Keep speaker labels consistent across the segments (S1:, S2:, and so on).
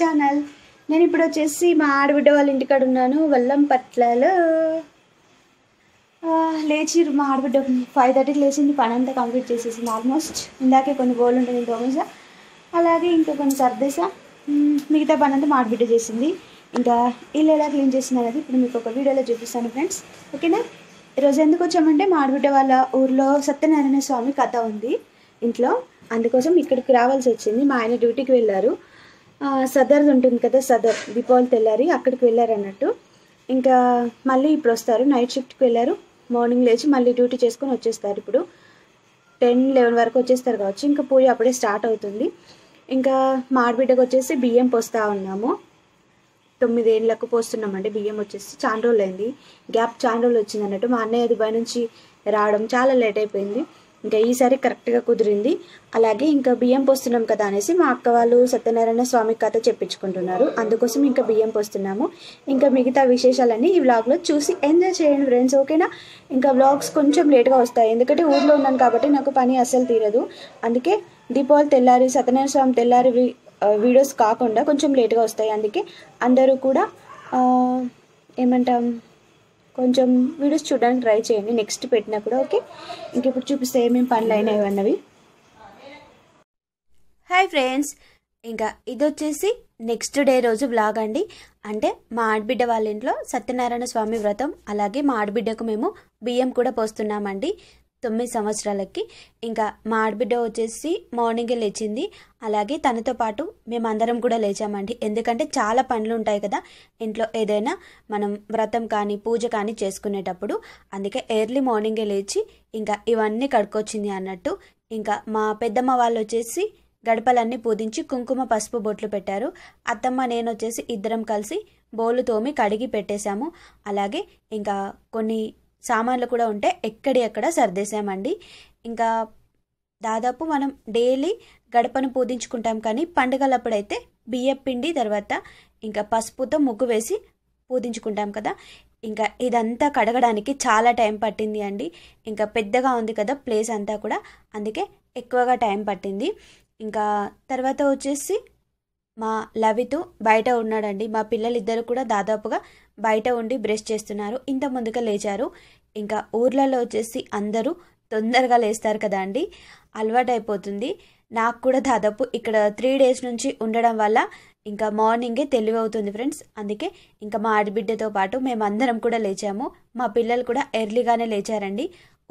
S1: channel నేను ఇప్పుడు వచ్చేసి మా ఆడబిడ్డ వాళ్ళ ఇంటికాడ ఉన్నాను వల్లం పట్లలో లేచిరు మా ఆడబిడ్డ ఫైవ్ థర్టీకి లేచింది పని అంతా కంప్లీట్ చేసేసింది ఆల్మోస్ట్ ఇందాకే కొన్ని గోల్ ఉంటుంది తోమేసా అలాగే ఇంకా కొన్ని సర్దేసా మిగతా పని అంతా మా ఆడబిడ్డ చేసింది ఇంకా ఇల్లు ఎలా క్లీన్ చేసింది అనేది ఇప్పుడు మీకు ఒక వీడియోలో చూపిస్తాను ఫ్రెండ్స్ ఓకేనా ఈరోజు ఎందుకు వచ్చామంటే మా ఆడబిడ్డ వాళ్ళ ఊర్లో సత్యనారాయణ స్వామి కథ ఉంది ఇంట్లో అందుకోసం ఇక్కడికి రావాల్సి వచ్చింది మా ఆయన డ్యూటీకి వెళ్ళారు సదర్ది ఉంటుంది కదా సదర్ దీపావళి తెల్లారి అక్కడికి వెళ్ళారు అన్నట్టు ఇంకా మళ్ళీ ఇప్పుడు వస్తారు నైట్ షిఫ్ట్కి వెళ్ళారు మార్నింగ్ లేచి మళ్ళీ డ్యూటీ చేసుకొని వచ్చేస్తారు ఇప్పుడు టెన్ లెవెన్ వరకు వచ్చేస్తారు కావచ్చు ఇంకా పూజ అప్పుడే స్టార్ట్ అవుతుంది ఇంకా మాడిబిడ్డకు వచ్చేసి బియ్యం పోస్తూ ఉన్నాము తొమ్మిదేళ్ళకు పోస్తున్నామండి బియ్యం వచ్చేసి చాలా రోజులు అయింది గ్యాప్ చాలా రోజులు వచ్చింది అన్నట్టు మా అన్నయ్య దుబాయ్ నుంచి రావడం చాలా లేట్ అయిపోయింది ఇంకా ఈసారి కరెక్ట్గా కుదిరింది అలాగే ఇంకా బియ్యం పోస్తున్నాం కదా అనేసి మా అక్క వాళ్ళు సత్యనారాయణ స్వామి కథ చెప్పించుకుంటున్నారు అందుకోసం ఇంకా బియ్యం పోస్తున్నాము ఇంకా మిగతా విశేషాలన్నీ ఈ వ్లాగ్లో చూసి ఎంజాయ్ చేయండి ఫ్రెండ్స్ ఓకేనా ఇంకా వ్లాగ్స్ కొంచెం లేట్గా వస్తాయి ఎందుకంటే ఊర్లో ఉన్నాను కాబట్టి నాకు పని అస్సలు తీరదు అందుకే దీపావళి తెల్లారి సత్యనారాయణ స్వామి తెల్లారి వీడియోస్ కాకుండా కొంచెం లేట్గా వస్తాయి అందుకే అందరూ కూడా ఏమంటాం కొంచెం వీడియోస్ చూడడానికి ట్రై చేయండి నెక్స్ట్ పెట్టినా కూడా ఓకే ఇంక ఇప్పుడు చూపిస్తే ఏమేమి పనులు అయినాయి అన్నవి హాయ్ ఫ్రెండ్స్ ఇంకా ఇది వచ్చేసి నెక్స్ట్ డే రోజు బ్లాగ్ అండి అంటే మా ఆడబిడ్డ వాళ్ళ ఇంట్లో సత్యనారాయణ స్వామి వ్రతం అలాగే మా ఆడబిడ్డకు మేము బియ్యం కూడా పోస్తున్నామండి తొమ్మిది సంవత్సరాలకి ఇంకా మా ఆడబిడ్డ వచ్చేసి మార్నింగే లేచింది అలాగే తనతో పాటు మేమందరం కూడా లేచామండి ఎందుకంటే చాలా పనులు ఉంటాయి కదా ఇంట్లో ఏదైనా మనం వ్రతం కానీ పూజ కానీ చేసుకునేటప్పుడు అందుకే ఎర్లీ మార్నింగే లేచి ఇంకా ఇవన్నీ కడుక్కొచ్చింది అన్నట్టు ఇంకా మా పెద్దమ్మ వాళ్ళు వచ్చేసి గడపలన్నీ పూజించి కుంకుమ పసుపు బొట్లు పెట్టారు అత్తమ్మ నేను వచ్చేసి ఇద్దరం కలిసి బోలు తోమి కడిగి పెట్టేశాము అలాగే ఇంకా కొన్ని సామాన్లు కూడా ఉంటే ఎక్కడి ఎక్కడ సర్దేశామండి ఇంకా దాదాపు మనం డైలీ గడపను పూజించుకుంటాం కానీ పండుగలప్పుడైతే బియ్యం పిండి తర్వాత ఇంకా పసుపుతో ముగ్గు వేసి పూజించుకుంటాం కదా ఇంకా ఇదంతా కడగడానికి చాలా టైం పట్టింది అండి ఇంకా పెద్దగా ఉంది కదా ప్లేస్ అంతా కూడా అందుకే ఎక్కువగా టైం పట్టింది ఇంకా తర్వాత వచ్చేసి మా లవితు బయట ఉన్నాడండి మా పిల్లలిద్దరు కూడా దాదాపుగా బయట ఉండి బ్రష్ చేస్తున్నారు ఇంత ముందుగా లేచారు ఇంకా ఊర్లలో వచ్చేసి అందరూ తొందరగా లేస్తారు కదా అండి అలవాటైపోతుంది నాకు కూడా దాదాపు ఇక్కడ త్రీ డేస్ నుంచి ఉండడం వల్ల ఇంకా మార్నింగే తెలివి అవుతుంది ఫ్రెండ్స్ అందుకే ఇంకా మా ఆడబిడ్డతో పాటు మేమందరం కూడా లేచాము మా పిల్లలు కూడా ఎర్లీగానే లేచారండి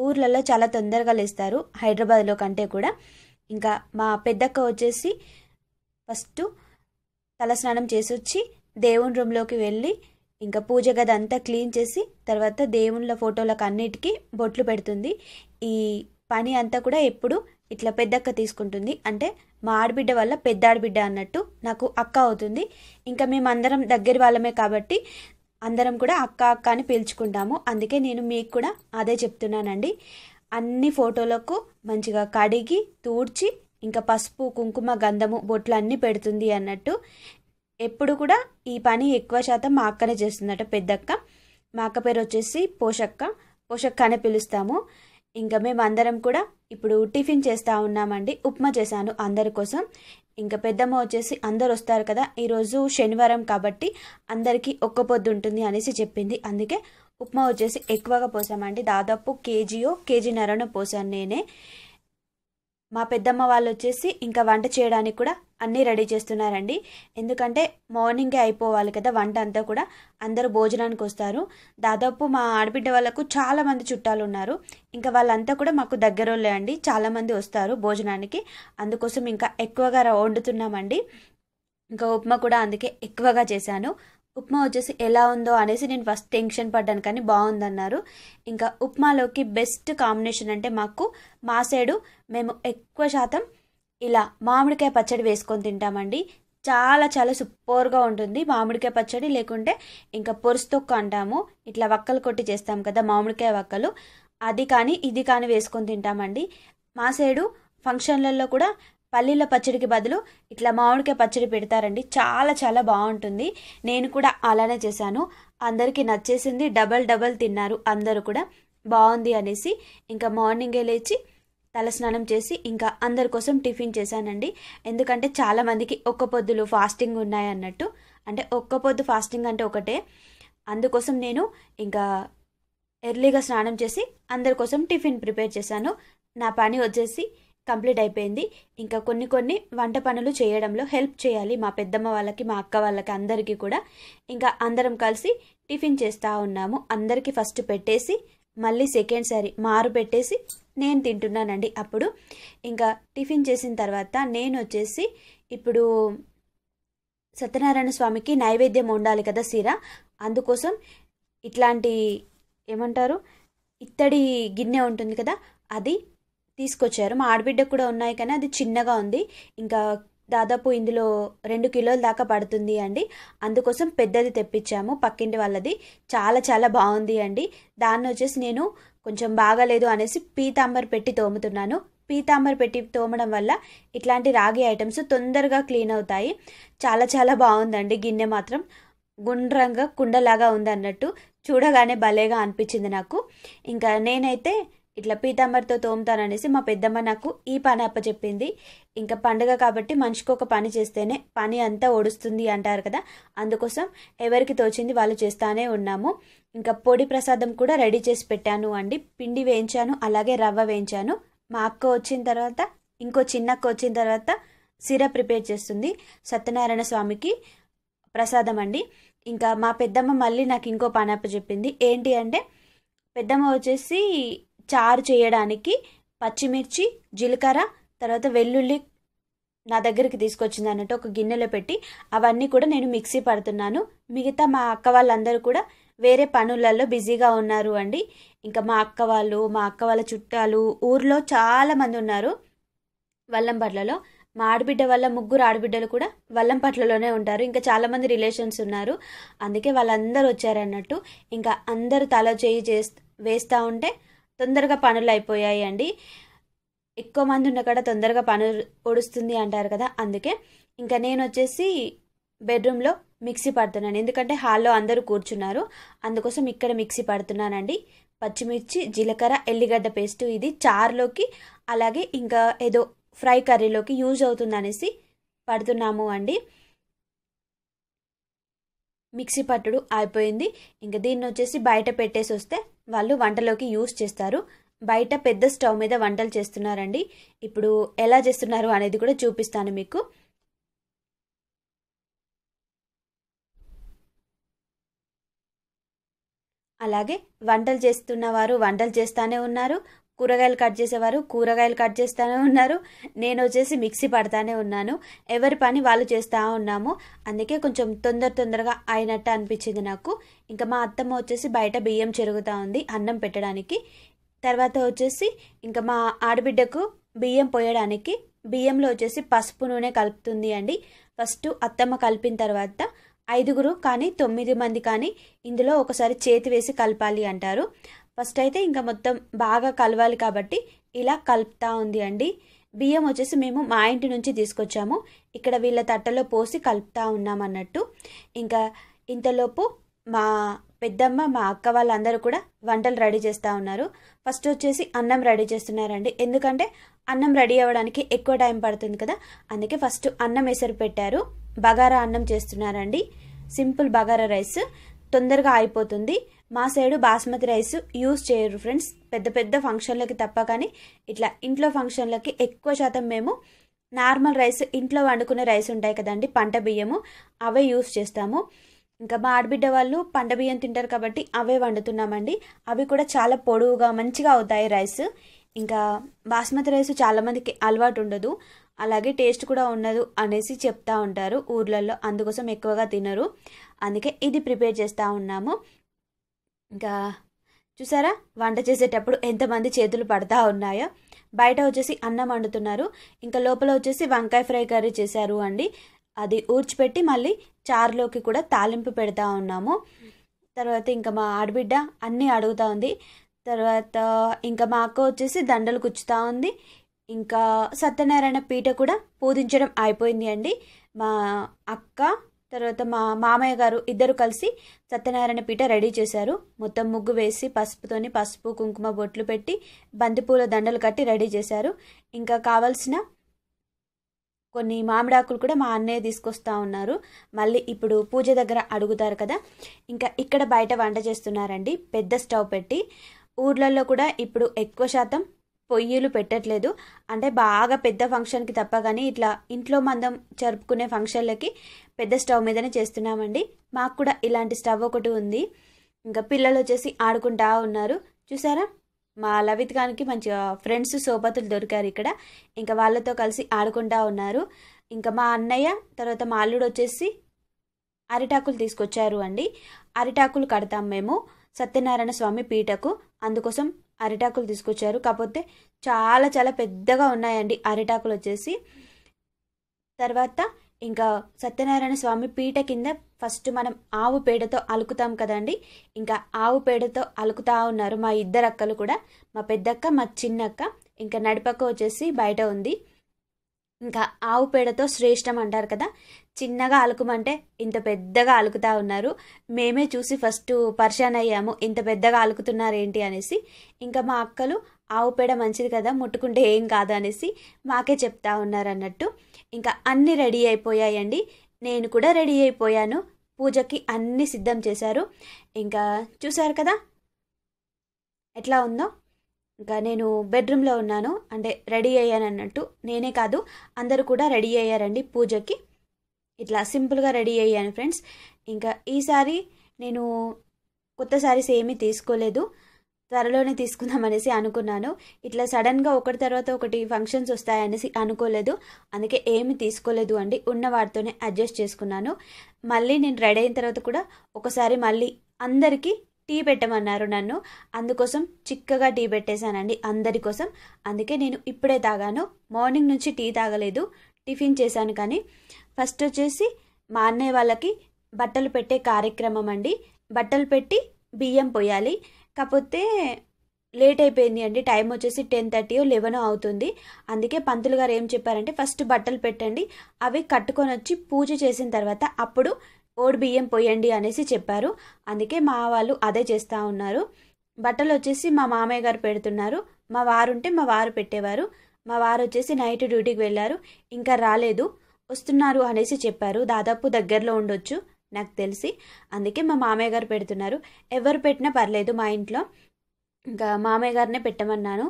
S1: ఊర్లలో చాలా తొందరగా లేస్తారు హైదరాబాద్లో కంటే కూడా ఇంకా మా పెద్దక్క వచ్చేసి ఫస్ట్ తలస్నానం చేసి వచ్చి దేవుని రూమ్లోకి వెళ్ళి ఇంకా పూజ గది అంతా క్లీన్ చేసి తర్వాత దేవుళ్ళ ఫోటోలకు అన్నిటికీ బొట్లు పెడుతుంది ఈ పని అంతా కూడా ఎప్పుడు ఇట్లా పెద్దక్క తీసుకుంటుంది అంటే మా ఆడబిడ్డ వల్ల పెద్ద ఆడబిడ్డ అన్నట్టు నాకు అక్క అవుతుంది ఇంకా మేమందరం దగ్గర వాళ్ళమే కాబట్టి అందరం కూడా అక్క అక్క అని పిలుచుకుంటాము అందుకే నేను మీకు కూడా అదే చెప్తున్నానండి అన్ని ఫోటోలకు మంచిగా కడిగి తూడ్చి ఇంకా పసుపు కుంకుమ గంధము బొట్లు అన్నీ పెడుతుంది అన్నట్టు ఎప్పుడు కూడా ఈ పని ఎక్కువ శాతం మా అక్కనే చేస్తుందట పెద్దక్క మా అక్క పేరు వచ్చేసి పోషక్క పోషక్క అని పిలుస్తాము ఇంకా మేము అందరం కూడా ఇప్పుడు టిఫిన్ చేస్తూ ఉన్నామండి ఉప్మా చేశాను అందరి కోసం ఇంకా పెద్దమ్మ వచ్చేసి అందరు వస్తారు కదా ఈరోజు శనివారం కాబట్టి అందరికీ ఒక్క పొద్దు ఉంటుంది అనేసి చెప్పింది అందుకే ఉప్మా వచ్చేసి ఎక్కువగా పోసామండి దాదాపు కేజీయో కేజీ నరను పోసాను నేనే మా పెద్దమ్మ వాళ్ళు వచ్చేసి ఇంకా వంట చేయడానికి కూడా అన్నీ రెడీ చేస్తున్నారండి ఎందుకంటే మార్నింగే అయిపోవాలి కదా వంట అంతా కూడా అందరూ భోజనానికి వస్తారు దాదాపు మా ఆడబిడ్డ వాళ్ళకు చాలామంది చుట్టాలు ఉన్నారు ఇంకా వాళ్ళంతా కూడా మాకు దగ్గరోళ్ళే అండి చాలామంది వస్తారు భోజనానికి అందుకోసం ఇంకా ఎక్కువగా వండుతున్నామండి ఇంకా ఉప్మా కూడా అందుకే ఎక్కువగా చేశాను ఉప్మా వచ్చేసి ఎలా ఉందో అనేసి నేను ఫస్ట్ టెన్షన్ పడ్డాను కానీ బాగుందన్నారు ఇంకా ఉప్మాలోకి బెస్ట్ కాంబినేషన్ అంటే మాకు మా సైడు మేము ఎక్కువ శాతం ఇలా మామిడికాయ పచ్చడి వేసుకొని తింటామండి చాలా చాలా సూపర్గా ఉంటుంది మామిడికాయ పచ్చడి లేకుంటే ఇంకా పొరుస్తొక్క అంటాము ఇట్లా వక్కలు కొట్టి చేస్తాం కదా మామిడికాయ వక్కలు అది కానీ ఇది కానీ వేసుకొని తింటామండి మా సైడు ఫంక్షన్లలో కూడా పల్లీల పచ్చడికి బదులు ఇట్లా మామిడికాయ పచ్చడి పెడతారండి చాలా చాలా బాగుంటుంది నేను కూడా అలానే చేశాను అందరికీ నచ్చేసింది డబల్ డబల్ తిన్నారు అందరూ కూడా బాగుంది అనేసి ఇంకా మార్నింగే లేచి తలస్నానం చేసి ఇంకా అందరి కోసం టిఫిన్ చేశానండి ఎందుకంటే చాలామందికి ఒక్క పొద్దులు ఫాస్టింగ్ ఉన్నాయి అన్నట్టు అంటే ఒక్క పొద్దు ఫాస్టింగ్ అంటే ఒకటే అందుకోసం నేను ఇంకా ఎర్లీగా స్నానం చేసి అందరి కోసం టిఫిన్ ప్రిపేర్ చేశాను నా పని వచ్చేసి కంప్లీట్ అయిపోయింది ఇంకా కొన్ని కొన్ని వంట పనులు చేయడంలో హెల్ప్ చేయాలి మా పెద్దమ్మ వాళ్ళకి మా అక్క వాళ్ళకి అందరికీ కూడా ఇంకా అందరం కలిసి టిఫిన్ చేస్తూ ఉన్నాము అందరికీ ఫస్ట్ పెట్టేసి మళ్ళీ సెకండ్ సారీ మారు పెట్టేసి నేను తింటున్నానండి అప్పుడు ఇంకా టిఫిన్ చేసిన తర్వాత నేను వచ్చేసి ఇప్పుడు సత్యనారాయణ స్వామికి నైవేద్యం ఉండాలి కదా సీర అందుకోసం ఇట్లాంటి ఏమంటారు ఇత్తడి గిన్నె ఉంటుంది కదా అది తీసుకొచ్చారు మా ఆడబిడ్డకు కూడా ఉన్నాయి కానీ అది చిన్నగా ఉంది ఇంకా దాదాపు ఇందులో రెండు కిలోల దాకా పడుతుంది అండి అందుకోసం పెద్దది తెప్పించాము పక్కింటి వాళ్ళది చాలా చాలా బాగుంది అండి దాన్ని వచ్చేసి నేను కొంచెం బాగాలేదు అనేసి పీతాంబర్ పెట్టి తోముతున్నాను పీతాంబర్ పెట్టి తోమడం వల్ల ఇట్లాంటి రాగి ఐటమ్స్ తొందరగా క్లీన్ అవుతాయి చాలా చాలా బాగుందండి గిన్నె మాత్రం గుండ్రంగా కుండలాగా ఉంది అన్నట్టు చూడగానే భలేగా అనిపించింది నాకు ఇంకా నేనైతే ఇట్లా పీతాంబరితో తోముతాననేసి మా పెద్దమ్మ నాకు ఈ పని అప్పచెప్పింది ఇంకా పండుగ కాబట్టి మనిషికి ఒక పని చేస్తేనే పని అంతా ఓడుస్తుంది అంటారు కదా అందుకోసం ఎవరికి తోచింది వాళ్ళు చేస్తానే ఉన్నాము ఇంకా పొడి ప్రసాదం కూడా రెడీ చేసి పెట్టాను అండి పిండి వేయించాను అలాగే రవ్వ వేయించాను మా అక్క వచ్చిన తర్వాత ఇంకో చిన్నక్క వచ్చిన తర్వాత సిర ప్రిపేర్ చేస్తుంది సత్యనారాయణ స్వామికి ప్రసాదం అండి ఇంకా మా పెద్దమ్మ మళ్ళీ నాకు ఇంకో పని అప్పచెప్పింది ఏంటి అంటే పెద్దమ్మ వచ్చేసి చారు చేయడానికి పచ్చిమిర్చి జీలకర్ర తర్వాత వెల్లుల్లి నా దగ్గరికి తీసుకొచ్చింది అన్నట్టు ఒక గిన్నెలో పెట్టి అవన్నీ కూడా నేను మిక్సీ పడుతున్నాను మిగతా మా అక్క వాళ్ళందరూ కూడా వేరే పనులలో బిజీగా ఉన్నారు అండి ఇంకా మా అక్క వాళ్ళు మా అక్క వాళ్ళ చుట్టాలు ఊర్లో చాలామంది ఉన్నారు వల్లంపట్లలో మా ఆడబిడ్డ వల్ల ముగ్గురు ఆడబిడ్డలు కూడా వల్లంపట్లలోనే ఉంటారు ఇంకా చాలామంది రిలేషన్స్ ఉన్నారు అందుకే వాళ్ళందరూ వచ్చారన్నట్టు ఇంకా అందరూ తల చేయి చేస్తా వేస్తూ ఉంటే తొందరగా పనులు అయిపోయాయి అండి ఎక్కువ మంది ఉన్న కూడా తొందరగా పను ఒడుస్తుంది అంటారు కదా అందుకే ఇంకా నేను వచ్చేసి బెడ్రూమ్లో మిక్సీ పడుతున్నాను ఎందుకంటే హాల్లో అందరూ కూర్చున్నారు అందుకోసం ఇక్కడ మిక్సీ పడుతున్నానండి పచ్చిమిర్చి జీలకర్ర ఎల్లిగడ్డ పేస్ట్ ఇది చార్లోకి అలాగే ఇంకా ఏదో ఫ్రై కర్రీలోకి యూజ్ అవుతుందనేసి పడుతున్నాము అండి మిక్సీ పట్టుడు అయిపోయింది ఇంకా దీన్ని వచ్చేసి బయట పెట్టేసి వస్తే వాళ్ళు వంటలోకి యూస్ చేస్తారు బయట పెద్ద స్టవ్ మీద వంటలు చేస్తున్నారండి ఇప్పుడు ఎలా చేస్తున్నారు అనేది కూడా చూపిస్తాను మీకు అలాగే వంటలు చేస్తున్నవారు వంటలు చేస్తానే ఉన్నారు కూరగాయలు కట్ చేసేవారు కూరగాయలు కట్ చేస్తూనే ఉన్నారు నేను వచ్చేసి మిక్సీ పడతానే ఉన్నాను ఎవరి పని వాళ్ళు చేస్తూ ఉన్నాము అందుకే కొంచెం తొందర తొందరగా అయినట్టు అనిపించింది నాకు ఇంకా మా అత్తమ్మ వచ్చేసి బయట బియ్యం చెరుగుతూ ఉంది అన్నం పెట్టడానికి తర్వాత వచ్చేసి ఇంకా మా ఆడబిడ్డకు బియ్యం పోయడానికి బియ్యంలో వచ్చేసి పసుపు నూనె కలుపుతుంది అండి ఫస్ట్ అత్తమ్మ కలిపిన తర్వాత ఐదుగురు కానీ తొమ్మిది మంది కానీ ఇందులో ఒకసారి చేతి వేసి కలపాలి అంటారు ఫస్ట్ అయితే ఇంకా మొత్తం బాగా కలవాలి కాబట్టి ఇలా కలుపుతా ఉంది అండి బియ్యం వచ్చేసి మేము మా ఇంటి నుంచి తీసుకొచ్చాము ఇక్కడ వీళ్ళ తట్టలో పోసి కలుపుతా ఉన్నాం అన్నట్టు ఇంకా ఇంతలోపు మా పెద్దమ్మ మా అక్క వాళ్ళందరూ కూడా వంటలు రెడీ చేస్తూ ఉన్నారు ఫస్ట్ వచ్చేసి అన్నం రెడీ చేస్తున్నారండి ఎందుకంటే అన్నం రెడీ అవ్వడానికి ఎక్కువ టైం పడుతుంది కదా అందుకే ఫస్ట్ అన్నం ఎసరు పెట్టారు బగారా అన్నం చేస్తున్నారండి సింపుల్ బగారా రైస్ తొందరగా అయిపోతుంది మా సైడు బాస్మతి రైస్ యూస్ చేయరు ఫ్రెండ్స్ పెద్ద పెద్ద ఫంక్షన్లకి తప్ప కానీ ఇట్లా ఇంట్లో ఫంక్షన్లకి ఎక్కువ శాతం మేము నార్మల్ రైస్ ఇంట్లో వండుకునే రైస్ ఉంటాయి కదండి పంట బియ్యము అవే యూస్ చేస్తాము ఇంకా మా ఆడబిడ్డ వాళ్ళు పంట బియ్యం తింటారు కాబట్టి అవే వండుతున్నామండి అవి కూడా చాలా పొడవుగా మంచిగా అవుతాయి రైస్ ఇంకా బాస్మతి రైస్ చాలామందికి అలవాటు ఉండదు అలాగే టేస్ట్ కూడా ఉండదు అనేసి చెప్తా ఉంటారు ఊర్లలో అందుకోసం ఎక్కువగా తినరు అందుకే ఇది ప్రిపేర్ చేస్తూ ఉన్నాము ఇంకా చూసారా వంట చేసేటప్పుడు ఎంతమంది చేతులు పడతా ఉన్నాయో బయట వచ్చేసి అన్నం వండుతున్నారు ఇంకా లోపల వచ్చేసి వంకాయ ఫ్రై కర్రీ చేశారు అండి అది ఊడ్చిపెట్టి మళ్ళీ చారులోకి కూడా తాలింపు పెడతా ఉన్నాము తర్వాత ఇంకా మా ఆడబిడ్డ అన్నీ అడుగుతూ ఉంది తర్వాత ఇంకా మా అక్క వచ్చేసి దండలు గుచ్చుతూ ఉంది ఇంకా సత్యనారాయణ పీఠ కూడా పూజించడం అయిపోయింది అండి మా అక్క తర్వాత మా మామయ్య గారు ఇద్దరు కలిసి సత్యనారాయణ పీట రెడీ చేశారు మొత్తం ముగ్గు వేసి పసుపుతోని పసుపు కుంకుమ బొట్లు పెట్టి బంతిపూల దండలు కట్టి రెడీ చేశారు ఇంకా కావాల్సిన కొన్ని మామిడాకులు కూడా మా అన్నయ్య తీసుకొస్తా ఉన్నారు మళ్ళీ ఇప్పుడు పూజ దగ్గర అడుగుతారు కదా ఇంకా ఇక్కడ బయట వంట చేస్తున్నారండి పెద్ద స్టవ్ పెట్టి ఊర్లలో కూడా ఇప్పుడు ఎక్కువ శాతం పొయ్యిలు పెట్టట్లేదు అంటే బాగా పెద్ద ఫంక్షన్కి తప్ప కానీ ఇట్లా ఇంట్లో మందం జరుపుకునే ఫంక్షన్లకి పెద్ద స్టవ్ మీదనే చేస్తున్నామండి మాకు కూడా ఇలాంటి స్టవ్ ఒకటి ఉంది ఇంకా పిల్లలు వచ్చేసి ఆడుకుంటా ఉన్నారు చూసారా మా లవిత్గానికి మంచిగా ఫ్రెండ్స్ సోబతులు దొరికారు ఇక్కడ ఇంకా వాళ్ళతో కలిసి ఆడుకుంటా ఉన్నారు ఇంకా మా అన్నయ్య తర్వాత మా అల్లుడు వచ్చేసి అరిటాకులు తీసుకొచ్చారు అండి అరిటాకులు కడతాం మేము సత్యనారాయణ స్వామి పీటకు అందుకోసం అరిటాకులు తీసుకొచ్చారు కాకపోతే చాలా చాలా పెద్దగా ఉన్నాయండి అరిటాకులు వచ్చేసి తర్వాత ఇంకా సత్యనారాయణ స్వామి పీట కింద ఫస్ట్ మనం ఆవు పేడతో అలుకుతాం కదండి ఇంకా ఆవు పేడతో అలుకుతా ఉన్నారు మా ఇద్దరు అక్కలు కూడా మా పెద్దక్క మా చిన్నక్క ఇంకా నడిపక్క వచ్చేసి బయట ఉంది ఇంకా ఆవు పేడతో శ్రేష్టం అంటారు కదా చిన్నగా అలుకుమంటే ఇంత పెద్దగా అలుకుతా ఉన్నారు మేమే చూసి ఫస్ట్ పరిశాన్ అయ్యాము ఇంత పెద్దగా అలుకుతున్నారు ఏంటి అనేసి ఇంకా మా అక్కలు ఆవు పేడ మంచిది కదా ముట్టుకుంటే ఏం కాదు అనేసి మాకే చెప్తా ఉన్నారు అన్నట్టు ఇంకా అన్నీ రెడీ అయిపోయాయండి నేను కూడా రెడీ అయిపోయాను పూజకి అన్నీ సిద్ధం చేశారు ఇంకా చూశారు కదా ఎట్లా ఉందో ఇంకా నేను బెడ్రూమ్లో ఉన్నాను అంటే రెడీ అయ్యాను అన్నట్టు నేనే కాదు అందరూ కూడా రెడీ అయ్యారండి పూజకి ఇట్లా సింపుల్గా రెడీ అయ్యాను ఫ్రెండ్స్ ఇంకా ఈసారి నేను కొత్త శారీస్ ఏమీ తీసుకోలేదు త్వరలోనే తీసుకుందామనేసి అనుకున్నాను ఇట్లా సడన్గా ఒకటి తర్వాత ఒకటి ఫంక్షన్స్ వస్తాయనేసి అనుకోలేదు అందుకే ఏమి తీసుకోలేదు అండి ఉన్న వాటితోనే అడ్జస్ట్ చేసుకున్నాను మళ్ళీ నేను రెడీ అయిన తర్వాత కూడా ఒకసారి మళ్ళీ అందరికీ టీ పెట్టమన్నారు నన్ను అందుకోసం చిక్కగా టీ పెట్టేశానండి అందరి కోసం అందుకే నేను ఇప్పుడే తాగాను మార్నింగ్ నుంచి టీ తాగలేదు టిఫిన్ చేశాను కానీ ఫస్ట్ వచ్చేసి మా అన్నయ్య వాళ్ళకి బట్టలు పెట్టే కార్యక్రమం అండి బట్టలు పెట్టి బియ్యం పోయాలి కాకపోతే లేట్ అయిపోయింది అండి టైం వచ్చేసి టెన్ థర్టీ లెవెన్ అవుతుంది అందుకే పంతులు గారు ఏం చెప్పారంటే ఫస్ట్ బట్టలు పెట్టండి అవి కట్టుకొని వచ్చి పూజ చేసిన తర్వాత అప్పుడు ఓడి బియ్యం పోయండి అనేసి చెప్పారు అందుకే మా వాళ్ళు అదే చేస్తూ ఉన్నారు బట్టలు వచ్చేసి మా మామయ్య గారు పెడుతున్నారు మా వారు ఉంటే మా వారు పెట్టేవారు మా వారు వచ్చేసి నైట్ డ్యూటీకి వెళ్ళారు ఇంకా రాలేదు వస్తున్నారు అనేసి చెప్పారు దాదాపు దగ్గరలో ఉండొచ్చు నాకు తెలిసి అందుకే మా మామయ్య గారు పెడుతున్నారు ఎవరు పెట్టినా పర్లేదు మా ఇంట్లో ఇంకా మామయ్య గారినే పెట్టమన్నాను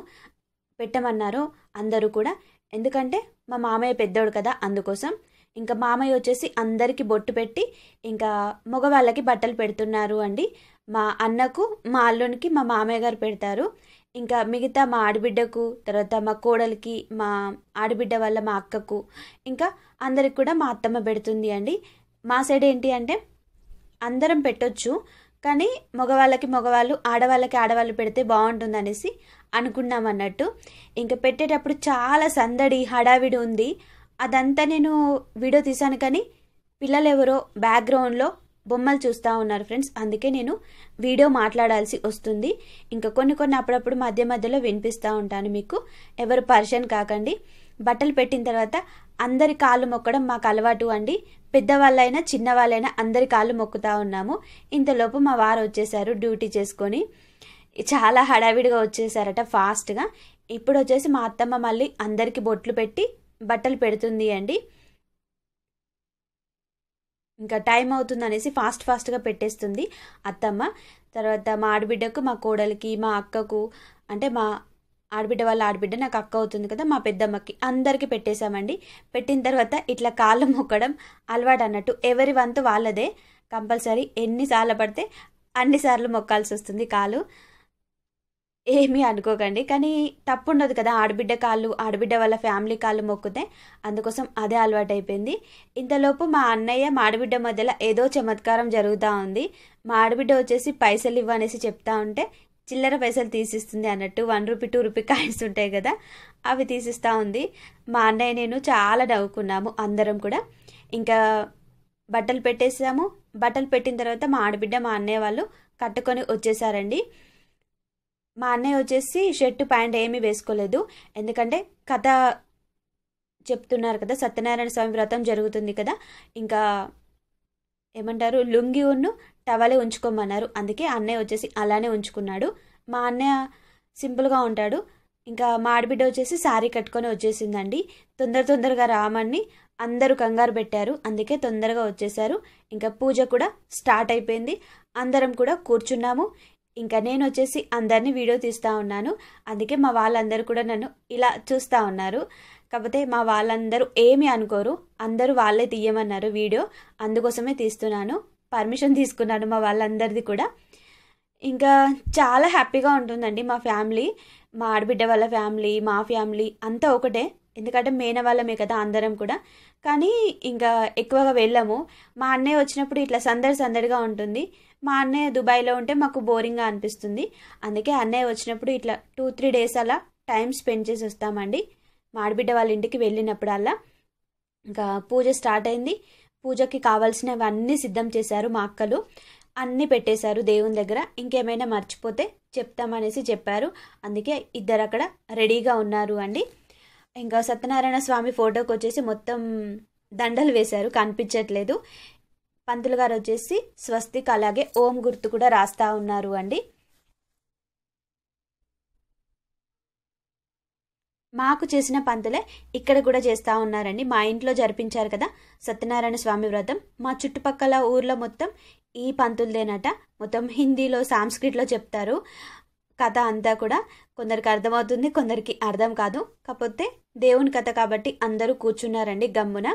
S1: పెట్టమన్నారు అందరూ కూడా ఎందుకంటే మా మామయ్య పెద్దోడు కదా అందుకోసం ఇంకా మామయ్య వచ్చేసి అందరికీ బొట్టు పెట్టి ఇంకా మగవాళ్ళకి బట్టలు పెడుతున్నారు అండి మా అన్నకు మా అల్లునికి మా మామయ్య గారు పెడతారు ఇంకా మిగతా మా ఆడబిడ్డకు తర్వాత మా కోడలికి మా ఆడబిడ్డ వాళ్ళ మా అక్కకు ఇంకా అందరికి కూడా మా అత్తమ్మ పెడుతుంది అండి మా సైడ్ ఏంటి అంటే అందరం పెట్టొచ్చు కానీ మగవాళ్ళకి మగవాళ్ళు ఆడవాళ్ళకి ఆడవాళ్ళు పెడితే బాగుంటుంది అనేసి అనుకున్నాం అన్నట్టు ఇంకా పెట్టేటప్పుడు చాలా సందడి హడావిడి ఉంది అదంతా నేను వీడియో తీశాను కానీ పిల్లలు ఎవరో బ్యాక్గ్రౌండ్లో బొమ్మలు చూస్తూ ఉన్నారు ఫ్రెండ్స్ అందుకే నేను వీడియో మాట్లాడాల్సి వస్తుంది ఇంకా కొన్ని కొన్ని అప్పుడప్పుడు మధ్య మధ్యలో వినిపిస్తూ ఉంటాను మీకు ఎవరు పర్షన్ కాకండి బట్టలు పెట్టిన తర్వాత అందరి కాళ్ళు మొక్కడం మాకు అలవాటు అండి పెద్దవాళ్ళైనా చిన్నవాళ్ళైనా అందరి కాళ్ళు మొక్కుతూ ఉన్నాము ఇంతలోపు మా వారు వచ్చేసారు డ్యూటీ చేసుకొని చాలా హడావిడిగా వచ్చేసారట ఫాస్ట్గా ఇప్పుడు వచ్చేసి మా అత్తమ్మ మళ్ళీ అందరికీ బొట్లు పెట్టి బట్టలు పెడుతుంది అండి ఇంకా టైం అవుతుంది అనేసి ఫాస్ట్ ఫాస్ట్గా పెట్టేస్తుంది అత్తమ్మ తర్వాత మా ఆడబిడ్డకు మా కోడలికి మా అక్కకు అంటే మా ఆడబిడ్డ వాళ్ళ ఆడబిడ్డ నాకు అక్క అవుతుంది కదా మా పెద్దమ్మకి అందరికీ పెట్టేశామండి పెట్టిన తర్వాత ఇట్లా కాళ్ళు మొక్కడం అలవాటు అన్నట్టు ఎవరి వంతు వాళ్ళదే కంపల్సరీ ఎన్నిసార్లు పడితే అన్నిసార్లు మొక్కాల్సి వస్తుంది కాలు ఏమీ అనుకోకండి కానీ తప్పు ఉండదు కదా ఆడబిడ్డ కాళ్ళు ఆడబిడ్డ వాళ్ళ ఫ్యామిలీ కాళ్ళు మొక్కుతే అందుకోసం అదే అలవాటు అయిపోయింది ఇంతలోపు మా అన్నయ్య మా ఆడబిడ్డ మధ్యలో ఏదో చమత్కారం జరుగుతూ ఉంది మా ఆడబిడ్డ వచ్చేసి పైసలు ఇవ్వనేసి చెప్తా ఉంటే చిల్లర పైసలు తీసిస్తుంది అన్నట్టు one rupee two rupee coins ఉంటాయి కదా అవి తీసిస్తూ ఉంది మా అన్నయ్య నేను చాలా నవ్వుకున్నాము అందరం కూడా ఇంకా బట్టలు పెట్టేసాము బట్టలు పెట్టిన తర్వాత మా ఆడబిడ్డ మా అన్నయ్య వాళ్ళు కట్టుకొని వచ్చేసారండి మా అన్నయ్య వచ్చేసి షర్టు ప్యాంట్ ఏమీ వేసుకోలేదు ఎందుకంటే కథ చెప్తున్నారు కదా సత్యనారాయణ స్వామి వ్రతం జరుగుతుంది కదా ఇంకా ఏమంటారు లుంగి ఉన్ను టవలే ఉంచుకోమన్నారు అందుకే అన్నయ్య వచ్చేసి అలానే ఉంచుకున్నాడు మా అన్నయ్య సింపుల్గా ఉంటాడు ఇంకా మా ఆడబిడ్డ వచ్చేసి శారీ కట్టుకొని వచ్చేసిందండి తొందర తొందరగా రామని అందరూ కంగారు పెట్టారు అందుకే తొందరగా వచ్చేసారు ఇంకా పూజ కూడా స్టార్ట్ అయిపోయింది అందరం కూడా కూర్చున్నాము ఇంకా నేను వచ్చేసి అందరినీ వీడియో తీస్తూ ఉన్నాను అందుకే మా వాళ్ళందరూ కూడా నన్ను ఇలా చూస్తూ ఉన్నారు కాకపోతే మా వాళ్ళందరూ ఏమి అనుకోరు అందరూ వాళ్ళే తీయమన్నారు వీడియో అందుకోసమే తీస్తున్నాను పర్మిషన్ తీసుకున్నాను మా వాళ్ళందరిది కూడా ఇంకా చాలా హ్యాపీగా ఉంటుందండి మా ఫ్యామిలీ మా ఆడబిడ్డ వాళ్ళ ఫ్యామిలీ మా ఫ్యామిలీ అంతా ఒకటే ఎందుకంటే మేన వాళ్ళమే కదా అందరం కూడా కానీ ఇంకా ఎక్కువగా వెళ్ళాము మా అన్నయ్య వచ్చినప్పుడు ఇట్లా సందడి సందడిగా ఉంటుంది మా అన్నయ్య దుబాయ్లో ఉంటే మాకు బోరింగ్గా అనిపిస్తుంది అందుకే అన్నయ్య వచ్చినప్పుడు ఇట్లా టూ త్రీ డేస్ అలా టైం స్పెండ్ చేసి వస్తామండి మాడిబిడ్డ వాళ్ళ ఇంటికి వెళ్ళినప్పుడల్లా ఇంకా పూజ స్టార్ట్ అయింది పూజకి కావాల్సినవన్నీ సిద్ధం చేశారు మా అక్కలు అన్నీ పెట్టేశారు దేవుని దగ్గర ఇంకేమైనా మర్చిపోతే చెప్తామనేసి చెప్పారు అందుకే ఇద్దరు అక్కడ రెడీగా ఉన్నారు అండి ఇంకా సత్యనారాయణ స్వామి ఫోటోకి వచ్చేసి మొత్తం దండలు వేశారు కనిపించట్లేదు పంతులు గారు వచ్చేసి స్వస్తిక్ అలాగే ఓం గుర్తు కూడా రాస్తా ఉన్నారు అండి మాకు చేసిన పంతులే ఇక్కడ కూడా చేస్తూ ఉన్నారండి మా ఇంట్లో జరిపించారు కదా సత్యనారాయణ స్వామి వ్రతం మా చుట్టుపక్కల ఊర్లో మొత్తం ఈ పంతులదేనట మొత్తం హిందీలో సాంస్క్రిట్లో చెప్తారు కథ అంతా కూడా కొందరికి అర్థమవుతుంది కొందరికి అర్థం కాదు కాకపోతే దేవుని కథ కాబట్టి అందరూ కూర్చున్నారండి గమ్మున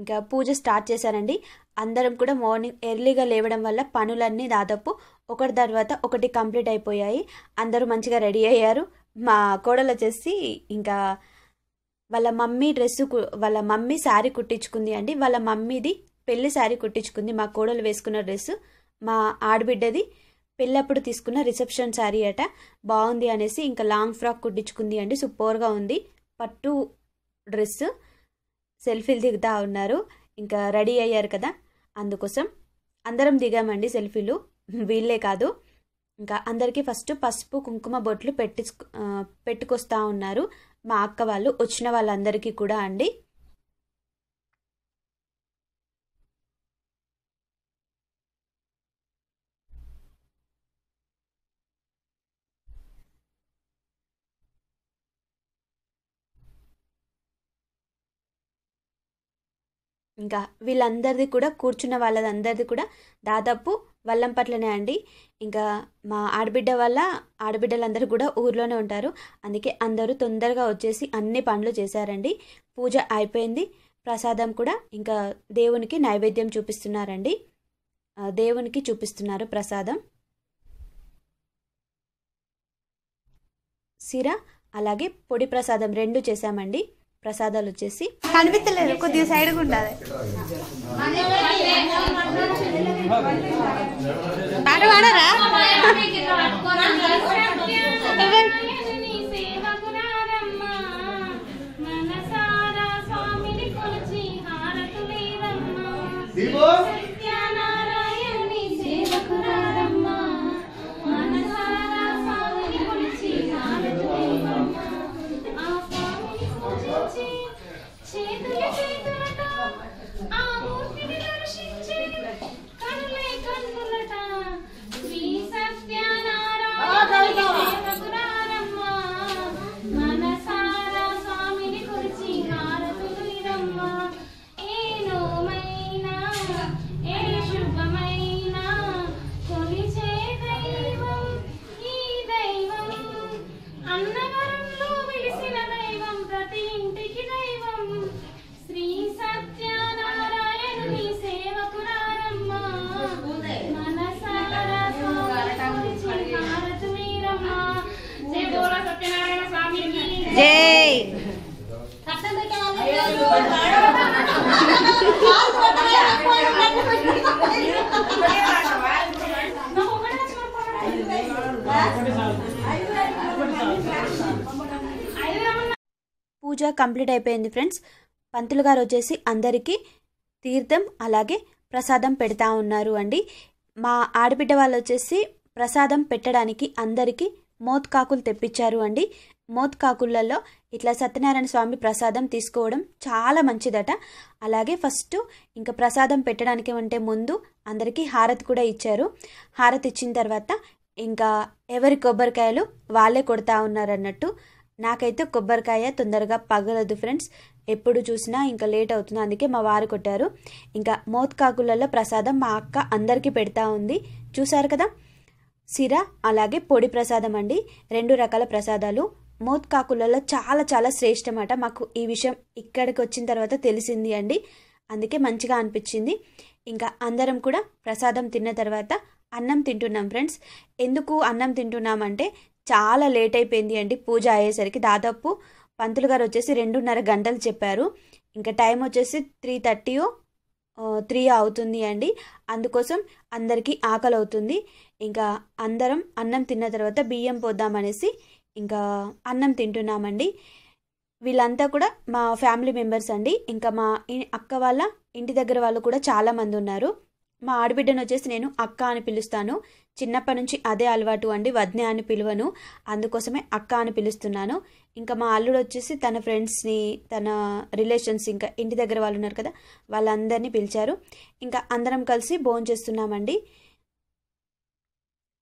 S1: ఇంకా పూజ స్టార్ట్ చేశారండి అందరం కూడా మార్నింగ్ ఎర్లీగా లేవడం వల్ల పనులన్నీ దాదాపు ఒకటి తర్వాత ఒకటి కంప్లీట్ అయిపోయాయి అందరూ మంచిగా రెడీ అయ్యారు మా కోడలు వచ్చేసి ఇంకా వాళ్ళ మమ్మీ డ్రెస్సు వాళ్ళ మమ్మీ శారీ కుట్టించుకుంది అండి వాళ్ళ మమ్మీది పెళ్లి శారీ కుట్టించుకుంది మా కోడలు వేసుకున్న డ్రెస్ మా ఆడబిడ్డది పెళ్ళప్పుడు తీసుకున్న రిసెప్షన్ శారీ అట బాగుంది అనేసి ఇంకా లాంగ్ ఫ్రాక్ కుట్టించుకుంది అండి సూపర్గా ఉంది పట్టు డ్రెస్సు సెల్ఫీలు దిగుతా ఉన్నారు ఇంకా రెడీ అయ్యారు కదా అందుకోసం అందరం దిగామండి సెల్ఫీలు వీళ్ళే కాదు ఇంకా అందరికీ ఫస్ట్ పసుపు కుంకుమ బొట్లు పెట్టి పెట్టుకొస్తా ఉన్నారు మా అక్క వాళ్ళు వచ్చిన వాళ్ళందరికీ కూడా అండి ఇంకా వీళ్ళందరిది కూడా కూర్చున్న వాళ్ళందరిది కూడా దాదాపు వల్లంపట్లనే అండి ఇంకా మా ఆడబిడ్డ వల్ల ఆడబిడ్డలందరూ కూడా ఊర్లోనే ఉంటారు అందుకే అందరూ తొందరగా వచ్చేసి అన్ని పనులు చేశారండి పూజ అయిపోయింది ప్రసాదం కూడా ఇంకా దేవునికి నైవేద్యం చూపిస్తున్నారండి దేవునికి చూపిస్తున్నారు ప్రసాదం సిర అలాగే పొడి ప్రసాదం రెండు చేశామండి ప్రసాదాలు వచ్చేసి కనిపించలేదు కొద్దిగా సైడ్ ఉండాలి పాట పాడరా కంప్లీట్ అయిపోయింది ఫ్రెండ్స్ పంతులు గారు వచ్చేసి అందరికీ తీర్థం అలాగే ప్రసాదం పెడతా ఉన్నారు అండి మా ఆడబిడ్డ వాళ్ళు వచ్చేసి ప్రసాదం పెట్టడానికి అందరికీ మోత్కాకులు తెప్పించారు అండి మోత్కాకులలో ఇట్లా సత్యనారాయణ స్వామి ప్రసాదం తీసుకోవడం చాలా మంచిదట అలాగే ఫస్ట్ ఇంకా ప్రసాదం పెట్టడానికి అంటే ముందు అందరికీ హారతి కూడా ఇచ్చారు హారతి ఇచ్చిన తర్వాత ఇంకా ఎవరి కొబ్బరికాయలు వాళ్ళే కొడతా ఉన్నారన్నట్టు నాకైతే కొబ్బరికాయ తొందరగా పగలదు ఫ్రెండ్స్ ఎప్పుడు చూసినా ఇంకా లేట్ అవుతుంది అందుకే మా వారు కొట్టారు ఇంకా మోత్కాకులలో ప్రసాదం మా అక్క అందరికీ పెడతా ఉంది చూసారు కదా సిర అలాగే పొడి ప్రసాదం అండి రెండు రకాల ప్రసాదాలు మోత్కాకులలో చాలా చాలా శ్రేష్టమాట మాకు ఈ విషయం ఇక్కడికి వచ్చిన తర్వాత తెలిసింది అండి అందుకే మంచిగా అనిపించింది ఇంకా అందరం కూడా ప్రసాదం తిన్న తర్వాత అన్నం తింటున్నాం ఫ్రెండ్స్ ఎందుకు అన్నం తింటున్నామంటే చాలా లేట్ అయిపోయింది అండి పూజ అయ్యేసరికి దాదాపు పంతులు గారు వచ్చేసి రెండున్నర గంటలు చెప్పారు ఇంకా టైం వచ్చేసి త్రీ థర్టీ త్రీ అవుతుంది అండి అందుకోసం అందరికీ ఆకలి అవుతుంది ఇంకా అందరం అన్నం తిన్న తర్వాత బియ్యం పోద్దామనేసి ఇంకా అన్నం తింటున్నామండి వీళ్ళంతా కూడా మా ఫ్యామిలీ మెంబర్స్ అండి ఇంకా మా అక్క వాళ్ళ ఇంటి దగ్గర వాళ్ళు కూడా చాలామంది ఉన్నారు మా ఆడబిడ్డను వచ్చేసి నేను అక్క అని పిలుస్తాను చిన్నప్పటి నుంచి అదే అలవాటు అండి వద్నే అని పిలువను అందుకోసమే అక్క అని పిలుస్తున్నాను ఇంకా మా అల్లుడు వచ్చేసి తన ఫ్రెండ్స్ని తన రిలేషన్స్ ఇంకా ఇంటి దగ్గర వాళ్ళు ఉన్నారు కదా వాళ్ళందరినీ పిలిచారు ఇంకా అందరం కలిసి భోజనం చేస్తున్నామండి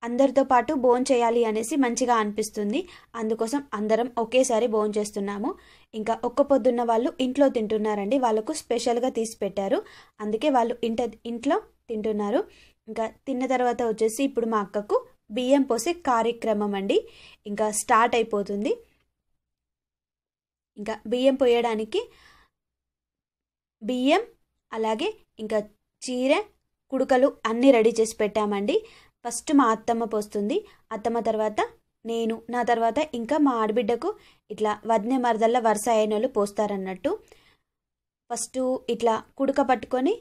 S1: అందరితో పాటు భోజనం చేయాలి అనేసి మంచిగా అనిపిస్తుంది అందుకోసం అందరం ఒకేసారి భోజనం చేస్తున్నాము ఇంకా ఒక్క పొద్దున్న వాళ్ళు ఇంట్లో తింటున్నారండి వాళ్ళకు స్పెషల్గా తీసి పెట్టారు అందుకే వాళ్ళు ఇంట ఇంట్లో తింటున్నారు ఇంకా తిన్న తర్వాత వచ్చేసి ఇప్పుడు మా అక్కకు బియ్యం పోసే కార్యక్రమం అండి ఇంకా స్టార్ట్ అయిపోతుంది ఇంకా బియ్యం పోయడానికి బియ్యం అలాగే ఇంకా చీర కుడుకలు అన్నీ రెడీ చేసి పెట్టామండి ఫస్ట్ మా అత్తమ్మ పోస్తుంది అత్తమ్మ తర్వాత నేను నా తర్వాత ఇంకా మా ఆడబిడ్డకు ఇట్లా వదినే మరదల్ల వరుస అయిన వాళ్ళు పోస్తారన్నట్టు ఫస్ట్ ఇట్లా కుడుక పట్టుకొని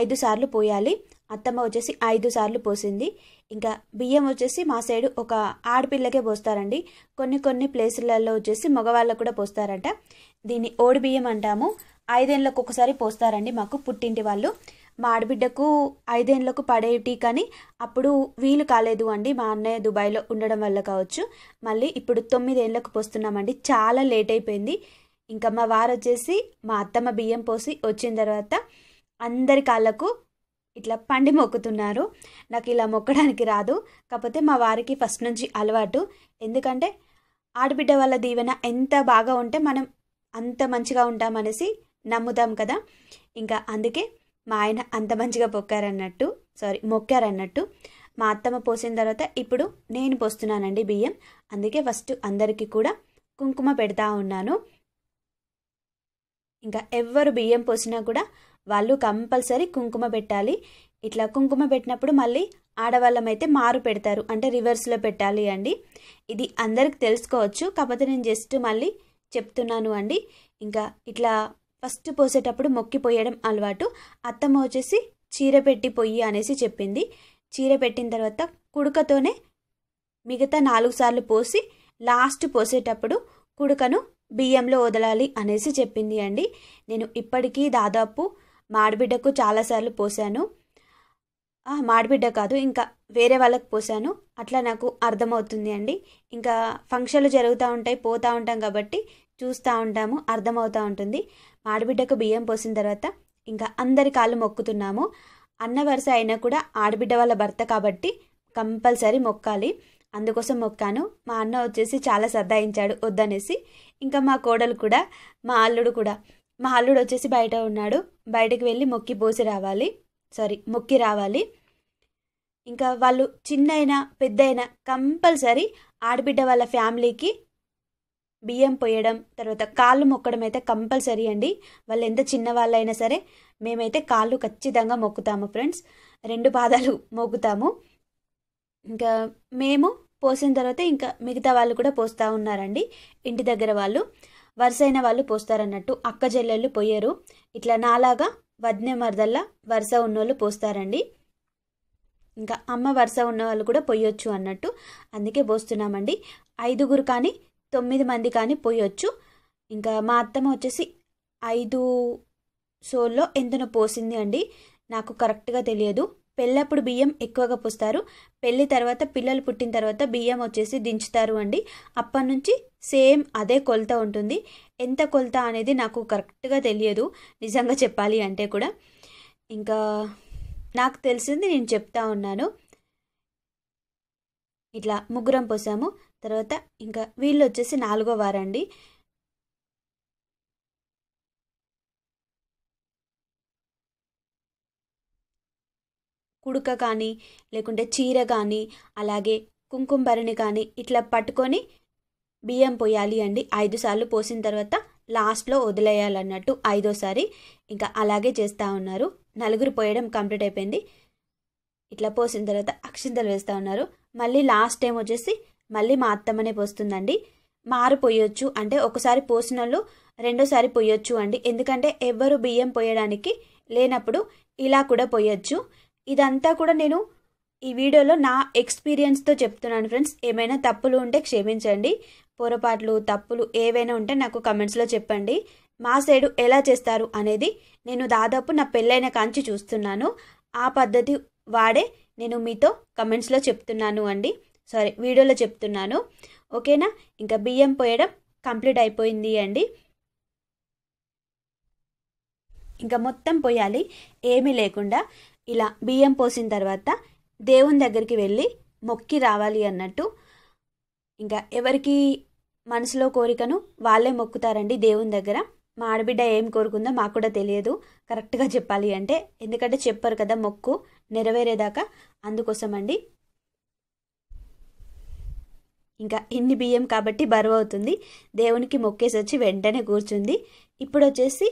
S1: ఐదు సార్లు పోయాలి అత్తమ్మ వచ్చేసి ఐదు సార్లు పోసింది ఇంకా బియ్యం వచ్చేసి మా సైడు ఒక ఆడపిల్లకే పోస్తారండి కొన్ని కొన్ని ప్లేసులలో వచ్చేసి మగవాళ్ళకు కూడా పోస్తారంట దీన్ని ఓడి బియ్యం అంటాము ఐదేళ్ళకు ఒకసారి పోస్తారండి మాకు పుట్టింటి వాళ్ళు మా ఆడబిడ్డకు ఐదేళ్ళకు పడేటి కానీ అప్పుడు వీలు కాలేదు అండి మా అన్నయ్య దుబాయ్లో ఉండడం వల్ల కావచ్చు మళ్ళీ ఇప్పుడు తొమ్మిదేళ్ళకు పోస్తున్నామండి చాలా లేట్ అయిపోయింది ఇంకా మా వారు వచ్చేసి మా అత్తమ్మ బియ్యం పోసి వచ్చిన తర్వాత అందరి కాళ్ళకు ఇట్లా పండి మొక్కుతున్నారు నాకు ఇలా మొక్కడానికి రాదు కాకపోతే మా వారికి ఫస్ట్ నుంచి అలవాటు ఎందుకంటే ఆడబిడ్డ వాళ్ళ దీవెన ఎంత బాగా ఉంటే మనం అంత మంచిగా ఉంటామనేసి నమ్ముతాం కదా ఇంకా అందుకే మా ఆయన అంత మంచిగా పొక్కారన్నట్టు సారీ మొక్కారన్నట్టు మా అత్తమ్మ పోసిన తర్వాత ఇప్పుడు నేను పోస్తున్నానండి బియ్యం అందుకే ఫస్ట్ అందరికీ కూడా కుంకుమ పెడతా ఉన్నాను ఇంకా ఎవ్వరు బియ్యం పోసినా కూడా వాళ్ళు కంపల్సరీ కుంకుమ పెట్టాలి ఇట్లా కుంకుమ పెట్టినప్పుడు మళ్ళీ ఆడవాళ్ళమైతే మారు పెడతారు అంటే రివర్స్లో పెట్టాలి అండి ఇది అందరికి తెలుసుకోవచ్చు కాకపోతే నేను జస్ట్ మళ్ళీ చెప్తున్నాను అండి ఇంకా ఇట్లా ఫస్ట్ పోసేటప్పుడు మొక్కిపోయడం అలవాటు అత్తమ్మ వచ్చేసి చీర పెట్టి పొయ్యి అనేసి చెప్పింది చీర పెట్టిన తర్వాత కుడుకతోనే మిగతా నాలుగు సార్లు పోసి లాస్ట్ పోసేటప్పుడు కుడుకను బియ్యంలో వదలాలి అనేసి చెప్పింది అండి నేను ఇప్పటికీ దాదాపు మాడిబిడ్డకు చాలాసార్లు పోసాను మాడిబిడ్డ కాదు ఇంకా వేరే వాళ్ళకు పోసాను అట్లా నాకు అర్థమవుతుంది అండి ఇంకా ఫంక్షన్లు జరుగుతూ ఉంటాయి పోతూ ఉంటాం కాబట్టి చూస్తూ ఉంటాము అర్థమవుతూ ఉంటుంది మాడిబిడ్డకు బియ్యం పోసిన తర్వాత ఇంకా అందరి కాళ్ళు మొక్కుతున్నాము అన్న వరుస అయినా కూడా ఆడబిడ్డ వాళ్ళ భర్త కాబట్టి కంపల్సరీ మొక్కాలి అందుకోసం మొక్కాను మా అన్న వచ్చేసి చాలా సర్దాయించాడు వద్దనేసి ఇంకా మా కోడలు కూడా మా అల్లుడు కూడా మా అల్లుడు వచ్చేసి బయట ఉన్నాడు బయటకు వెళ్ళి మొక్కి పోసి రావాలి సారీ మొక్కి రావాలి ఇంకా వాళ్ళు చిన్నైనా పెద్దయినా కంపల్సరీ ఆడబిడ్డ వాళ్ళ ఫ్యామిలీకి బియ్యం పోయడం తర్వాత కాళ్ళు మొక్కడం అయితే కంపల్సరీ అండి వాళ్ళు ఎంత చిన్న సరే మేమైతే కాళ్ళు ఖచ్చితంగా మొక్కుతాము ఫ్రెండ్స్ రెండు పాదాలు మొక్కుతాము ఇంకా మేము పోసిన తర్వాత ఇంకా మిగతా వాళ్ళు కూడా పోస్తూ ఉన్నారండి ఇంటి దగ్గర వాళ్ళు వరుసైన వాళ్ళు పోస్తారన్నట్టు అక్క చెల్లెళ్ళు పోయారు ఇట్లా నాలాగా వద్నె మరదల్లా వరుస ఉన్నోళ్ళు పోస్తారండి ఇంకా అమ్మ వరుస ఉన్న వాళ్ళు కూడా పోయొచ్చు అన్నట్టు అందుకే పోస్తున్నామండి ఐదుగురు కానీ తొమ్మిది మంది కానీ పోయొచ్చు ఇంకా మా అత్తమ్మ వచ్చేసి ఐదు సోల్లో ఎంతనో పోసింది అండి నాకు కరెక్ట్గా తెలియదు పెళ్ళప్పుడు బియ్యం ఎక్కువగా పోస్తారు పెళ్ళి తర్వాత పిల్లలు పుట్టిన తర్వాత బియ్యం వచ్చేసి దించుతారు అండి అప్పటి నుంచి సేమ్ అదే కొలత ఉంటుంది ఎంత కొలత అనేది నాకు కరెక్ట్గా తెలియదు నిజంగా చెప్పాలి అంటే కూడా ఇంకా నాకు తెలిసింది నేను చెప్తా ఉన్నాను ఇట్లా ముగ్గురం పోసాము తర్వాత ఇంకా వీళ్ళు వచ్చేసి నాలుగో వారండి కుడుక కానీ లేకుంటే చీర కానీ అలాగే కుంకుమభరణి కానీ ఇట్లా పట్టుకొని బియ్యం పోయాలి అండి ఐదు సార్లు పోసిన తర్వాత లాస్ట్లో వదిలేయాలన్నట్టు ఐదోసారి ఇంకా అలాగే చేస్తూ ఉన్నారు నలుగురు పోయడం కంప్లీట్ అయిపోయింది ఇట్లా పోసిన తర్వాత అక్షింతలు వేస్తూ ఉన్నారు మళ్ళీ లాస్ట్ టైం వచ్చేసి మళ్ళీ మా అత్తమ్మనే పోస్తుందండి మారు పోయొచ్చు అంటే ఒకసారి పోసిన వాళ్ళు రెండోసారి పోయొచ్చు అండి ఎందుకంటే ఎవ్వరు బియ్యం పోయడానికి లేనప్పుడు ఇలా కూడా పోయొచ్చు ఇదంతా కూడా నేను ఈ వీడియోలో నా ఎక్స్పీరియన్స్తో చెప్తున్నాను ఫ్రెండ్స్ ఏమైనా తప్పులు ఉంటే క్షమించండి పొరపాట్లు తప్పులు ఏవైనా ఉంటే నాకు కమెంట్స్లో చెప్పండి మా సైడు ఎలా చేస్తారు అనేది నేను దాదాపు నా పెళ్ళైన కాంచి చూస్తున్నాను ఆ పద్ధతి వాడే నేను మీతో కమెంట్స్లో చెప్తున్నాను అండి సారీ వీడియోలో చెప్తున్నాను ఓకేనా ఇంకా బియ్యం పోయడం కంప్లీట్ అయిపోయింది అండి ఇంకా మొత్తం పోయాలి ఏమీ లేకుండా ఇలా బియ్యం పోసిన తర్వాత దేవుని దగ్గరికి వెళ్ళి మొక్కి రావాలి అన్నట్టు ఇంకా ఎవరికి మనసులో కోరికను వాళ్ళే మొక్కుతారండి దేవుని దగ్గర మా ఆడబిడ్డ ఏం కోరుకుందో మాకు కూడా తెలియదు కరెక్ట్గా చెప్పాలి అంటే ఎందుకంటే చెప్పారు కదా మొక్కు నెరవేరేదాకా అందుకోసం అండి ఇంకా ఇన్ని బియ్యం కాబట్టి బరువు అవుతుంది దేవునికి మొక్కేసి వచ్చి వెంటనే కూర్చుంది ఇప్పుడు వచ్చేసి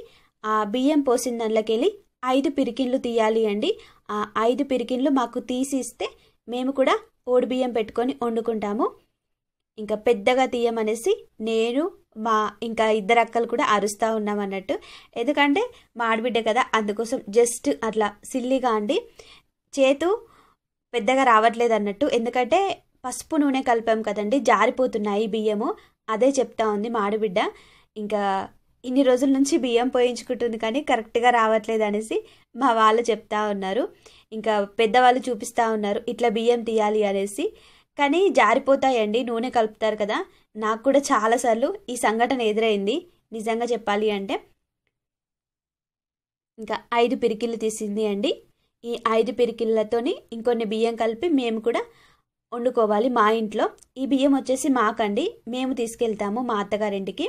S1: ఆ బియ్యం పోసిన దాంట్లోకి వెళ్ళి ఐదు పిరికిళ్ళు తీయాలి అండి ఆ ఐదు పిరికిళ్ళు మాకు తీసి ఇస్తే మేము కూడా ఓడిబియ్యం పెట్టుకొని వండుకుంటాము ఇంకా పెద్దగా తీయమనేసి నేను మా ఇంకా ఇద్దరు అక్కలు కూడా అరుస్తూ ఉన్నాం అన్నట్టు ఎందుకంటే మా ఆడబిడ్డ కదా అందుకోసం జస్ట్ అట్లా సిల్లిగా అండి చేతు పెద్దగా రావట్లేదు అన్నట్టు ఎందుకంటే పసుపు నూనె కలిపాం కదండి జారిపోతున్నాయి బియ్యము అదే చెప్తా ఉంది మా ఆడబిడ్డ ఇంకా ఇన్ని రోజుల నుంచి బియ్యం పోయించుకుంటుంది కానీ కరెక్ట్గా రావట్లేదు అనేసి మా వాళ్ళు చెప్తా ఉన్నారు ఇంకా పెద్దవాళ్ళు చూపిస్తూ ఉన్నారు ఇట్లా బియ్యం తీయాలి అనేసి కానీ జారిపోతాయండి నూనె కలుపుతారు కదా నాకు కూడా చాలాసార్లు ఈ సంఘటన ఎదురైంది నిజంగా చెప్పాలి అంటే ఇంకా ఐదు పిరికిళ్ళు తీసింది అండి ఈ ఐదు పిరికిళ్ళతోని ఇంకొన్ని బియ్యం కలిపి మేము కూడా వండుకోవాలి మా ఇంట్లో ఈ బియ్యం వచ్చేసి మాకండి మేము తీసుకెళ్తాము మా అత్తగారింటికి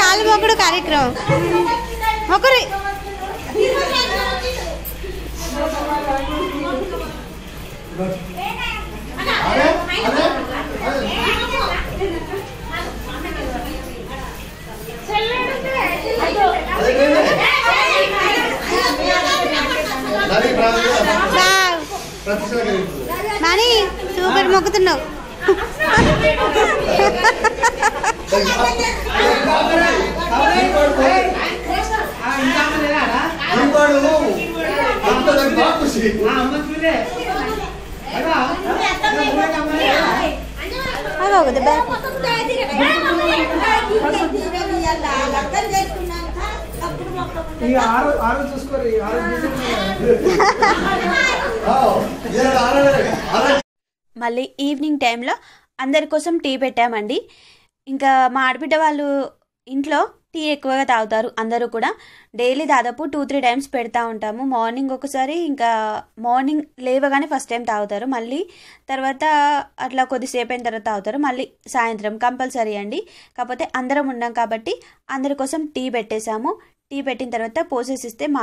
S1: కాలు మొక్కుడు కార్యక్రమం
S2: మొక్కుడు ప్రతిష్ట
S1: నాని సూపర్ మొక్కుతున్నావు
S2: అదొకటి బ్యాగ్
S1: మళ్ళీ ఈవినింగ్ టైంలో అందరి కోసం టీ పెట్టామండి ఇంకా మా ఆడబిడ్డ వాళ్ళు ఇంట్లో టీ ఎక్కువగా తాగుతారు అందరూ కూడా డైలీ దాదాపు టూ త్రీ టైమ్స్ పెడతా ఉంటాము మార్నింగ్ ఒకసారి ఇంకా మార్నింగ్ లేవగానే ఫస్ట్ టైం తాగుతారు మళ్ళీ తర్వాత అట్లా కొద్దిసేపు అయిన తర్వాత తాగుతారు మళ్ళీ సాయంత్రం కంపల్సరీ అండి కాకపోతే అందరం ఉన్నాం కాబట్టి అందరి కోసం టీ పెట్టేశాము టీ పెట్టిన తర్వాత పోసేసి ఇస్తే మా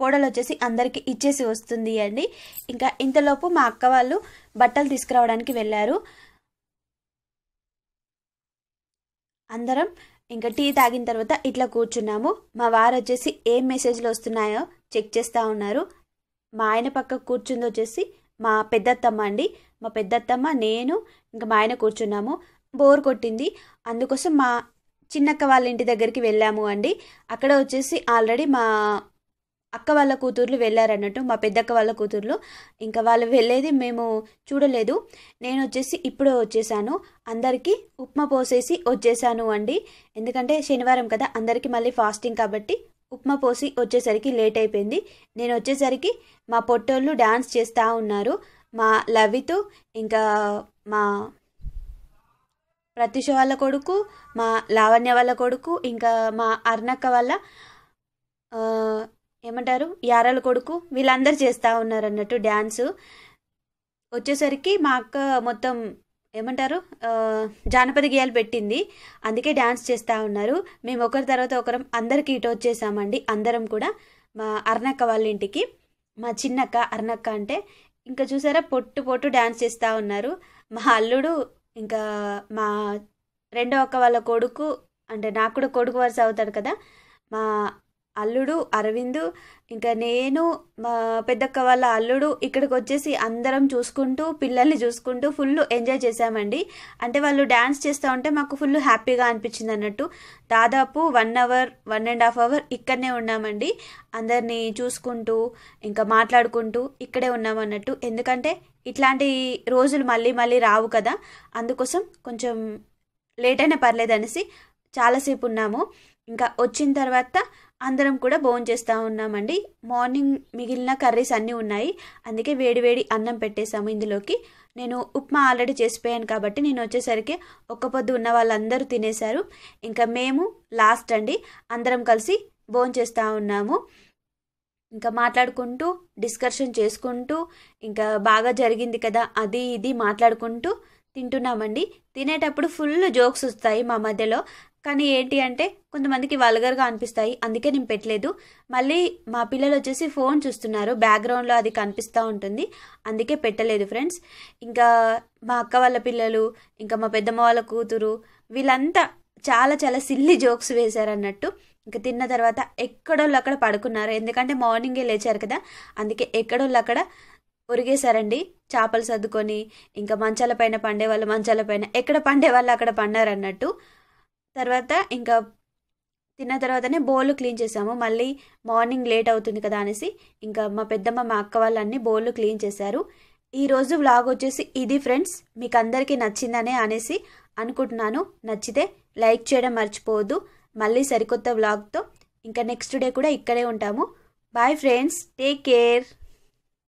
S1: కోడలు వచ్చేసి అందరికీ ఇచ్చేసి వస్తుంది అండి ఇంకా ఇంతలోపు మా అక్క వాళ్ళు బట్టలు తీసుకురావడానికి వెళ్ళారు అందరం ఇంకా టీ తాగిన తర్వాత ఇట్లా కూర్చున్నాము మా వారు వచ్చేసి ఏం మెసేజ్లు వస్తున్నాయో చెక్ చేస్తూ ఉన్నారు మా ఆయన పక్క కూర్చుంది వచ్చేసి మా పెద్దత్తమ్మ అండి మా పెద్దత్తమ్మ నేను ఇంకా మా ఆయన కూర్చున్నాము బోర్ కొట్టింది అందుకోసం మా చిన్నక్క వాళ్ళ ఇంటి దగ్గరికి వెళ్ళాము అండి అక్కడ వచ్చేసి ఆల్రెడీ మా అక్క వాళ్ళ కూతుర్లు వెళ్ళారన్నట్టు మా పెద్దక్క వాళ్ళ కూతుర్లు ఇంకా వాళ్ళు వెళ్ళేది మేము చూడలేదు నేను వచ్చేసి ఇప్పుడే వచ్చేసాను అందరికీ ఉప్మా పోసేసి వచ్చేసాను అండి ఎందుకంటే శనివారం కదా అందరికీ మళ్ళీ ఫాస్టింగ్ కాబట్టి ఉప్మా పోసి వచ్చేసరికి లేట్ అయిపోయింది నేను వచ్చేసరికి మా పొట్టోళ్ళు డాన్స్ చేస్తూ ఉన్నారు మా లవితో ఇంకా మా ప్రత్యూష వాళ్ళ కొడుకు మా లావణ్య వాళ్ళ కొడుకు ఇంకా మా అర్ణక్క వాళ్ళ ఏమంటారు యారల కొడుకు వీళ్ళందరూ చేస్తూ ఉన్నారు అన్నట్టు డ్యాన్సు వచ్చేసరికి మా అక్క మొత్తం ఏమంటారు జానపద గేయాలు పెట్టింది అందుకే డ్యాన్స్ చేస్తూ ఉన్నారు మేము ఒకరి తర్వాత ఒకరం అందరికీ ఇటు వచ్చేసామండి అందరం కూడా మా అర్ణక్క వాళ్ళ ఇంటికి మా చిన్నక్క అర్ణక్క అంటే ఇంకా చూసారా పొట్టు పొట్టు డ్యాన్స్ చేస్తూ ఉన్నారు మా అల్లుడు ఇంకా మా రెండో అక్క వాళ్ళ కొడుకు అంటే నాకు కూడా కొడుకు వరుస అవుతాడు కదా మా అల్లుడు అరవింద్ ఇంకా నేను మా పెద్దక్క వాళ్ళ అల్లుడు ఇక్కడికి వచ్చేసి అందరం చూసుకుంటూ పిల్లల్ని చూసుకుంటూ ఫుల్ ఎంజాయ్ చేశామండి అంటే వాళ్ళు డ్యాన్స్ చేస్తూ ఉంటే మాకు ఫుల్ హ్యాపీగా అనిపించింది అన్నట్టు దాదాపు one hour one and half hour ఇక్కడనే ఉన్నామండి అందరినీ చూసుకుంటూ ఇంకా మాట్లాడుకుంటూ ఇక్కడే ఉన్నామన్నట్టు ఎందుకంటే ఇట్లాంటి రోజులు మళ్ళీ మళ్ళీ రావు కదా అందుకోసం కొంచెం లేట్ అయినా పర్లేదనేసి చాలాసేపు ఉన్నాము ఇంకా వచ్చిన తర్వాత అందరం కూడా భోజనం చేస్తూ ఉన్నామండి మార్నింగ్ మిగిలిన కర్రీస్ అన్నీ ఉన్నాయి అందుకే వేడివేడి అన్నం పెట్టేశాము ఇందులోకి నేను ఉప్మా ఆల్రెడీ చేసిపోయాను కాబట్టి నేను వచ్చేసరికి ఒక్క పొద్దు ఉన్న వాళ్ళందరూ తినేశారు ఇంకా మేము లాస్ట్ అండి అందరం కలిసి భోజనం చేస్తూ ఉన్నాము ఇంకా మాట్లాడుకుంటూ డిస్కషన్ చేసుకుంటూ ఇంకా బాగా జరిగింది కదా అది ఇది మాట్లాడుకుంటూ తింటున్నామండి తినేటప్పుడు ఫుల్ జోక్స్ వస్తాయి మా మధ్యలో కానీ ఏంటి అంటే కొంతమందికి వల్గర్గా అనిపిస్తాయి అందుకే నేను పెట్టలేదు మళ్ళీ మా పిల్లలు వచ్చేసి ఫోన్ చూస్తున్నారు బ్యాక్గ్రౌండ్లో అది కనిపిస్తూ ఉంటుంది అందుకే పెట్టలేదు ఫ్రెండ్స్ ఇంకా మా అక్క వాళ్ళ పిల్లలు ఇంకా మా పెద్దమ్మ వాళ్ళ కూతురు వీళ్ళంతా చాలా చాలా సిల్లీ జోక్స్ వేశారన్నట్టు ఇంకా తిన్న తర్వాత ఎక్కడోళ్ళు అక్కడ పడుకున్నారు ఎందుకంటే మార్నింగే లేచారు కదా అందుకే ఎక్కడోళ్ళు అక్కడ ఒరిగేశారండి చేపలు సర్దుకొని ఇంకా మంచాల పైన పండే వాళ్ళు మంచాల పైన ఎక్కడ పండే వాళ్ళు అక్కడ పండారన్నట్టు తర్వాత ఇంకా తిన్న తర్వాతనే బోర్లు క్లీన్ చేసాము మళ్ళీ మార్నింగ్ లేట్ అవుతుంది కదా అనేసి ఇంకా మా పెద్దమ్మ మా అక్క వాళ్ళన్నీ బోర్లు క్లీన్ చేశారు ఈరోజు వ్లాగ్ వచ్చేసి ఇది ఫ్రెండ్స్ మీకు అందరికీ నచ్చిందనే అనేసి అనుకుంటున్నాను నచ్చితే లైక్ చేయడం మర్చిపోవద్దు మళ్ళీ సరికొత్త వ్లాగ్తో ఇంకా నెక్స్ట్ డే కూడా ఇక్కడే ఉంటాము బాయ్ ఫ్రెండ్స్ టేక్ కేర్